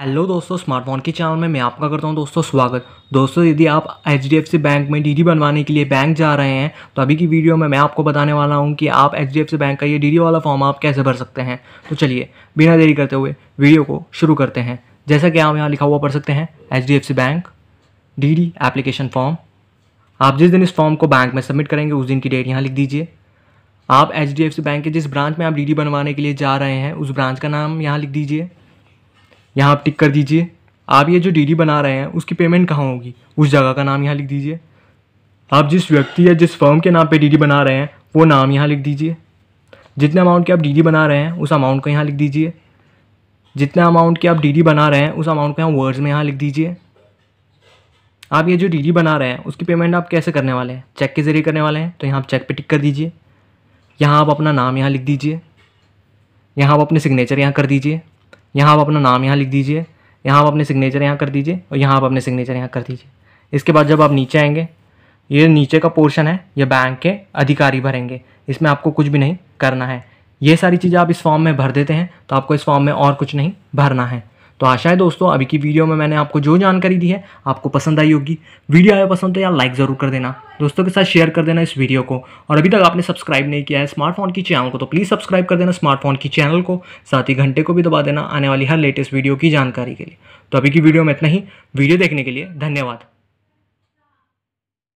hello दोस्तों smartphone के channel में मैं आपका करता हूं दोस्तों स्वागत दोस्तों यदि आप एच बैंक में डी बनवाने के लिए बैंक जा रहे हैं तो अभी की वीडियो में मैं आपको बताने वाला हूं कि आप एच बैंक का ये डी वाला फॉर्म आप कैसे भर सकते हैं तो चलिए बिना देरी करते हुए वीडियो को शुरू करते हैं जैसा कि आप यहाँ लिखा हुआ पढ़ सकते हैं H bank D D application form आप जिस दिन इस फॉर्म को बैंक में सबमिट करेंगे उस दिन की डेट यहाँ लिख दीजिए आप एच बैंक के जिस ब्रांच में आप डी बनवाने के लिए जा रहे हैं उस ब्रांच का नाम यहाँ लिख दीजिए यहाँ आप टिक कर दीजिए आप ये जो डीडी बना रहे हैं उसकी पेमेंट कहाँ होगी उस जगह का नाम यहाँ लिख दीजिए आप जिस व्यक्ति या जिस फर्म के नाम पे डीडी बना रहे हैं वो नाम यहाँ लिख दीजिए जितने अमाउंट की आप डीडी बना रहे हैं उस अमाउंट को यहाँ लिख दीजिए जितने अमाउंट की आप डीडी बना रहे हैं उस अमाउंट को यहाँ वर्ड्स में यहाँ लिख दीजिए आप ये जो डीडी बना रहे हैं उसकी पेमेंट आप कैसे करने वाले हैं चेक के ज़रिए करने वाले हैं तो यहाँ आप चेक पे टिक कर दीजिए यहाँ आप अपना नाम यहाँ लिख दीजिए यहाँ आप अपने सिग्नेचर यहाँ कर दीजिए यहाँ आप अपना नाम यहाँ लिख दीजिए यहाँ आप अपने सिग्नेचर यहाँ कर दीजिए और यहाँ आप अपने सिग्नेचर यहाँ कर दीजिए इसके बाद जब आप नीचे आएंगे ये नीचे का पोर्शन है ये बैंक के अधिकारी भरेंगे इसमें आपको कुछ भी नहीं करना है ये सारी चीज़ें आप इस फॉर्म में भर देते हैं तो आपको इस फॉर्म में और कुछ नहीं भरना है तो आशा है दोस्तों अभी की वीडियो में मैंने आपको जो जानकारी दी है आपको पसंद आई होगी वीडियो आया पसंद तो यार लाइक ज़रूर कर देना दोस्तों के साथ शेयर कर देना इस वीडियो को और अभी तक आपने सब्सक्राइब नहीं किया है स्मार्टफोन की चैनल को तो प्लीज़ सब्सक्राइब कर देना स्मार्टफोन की चैनल को साथ ही घंटे को भी दबा देना आने वाली हर लेटेस्ट वीडियो की जानकारी के लिए तो अभी की वीडियो में इतना ही वीडियो देखने के लिए धन्यवाद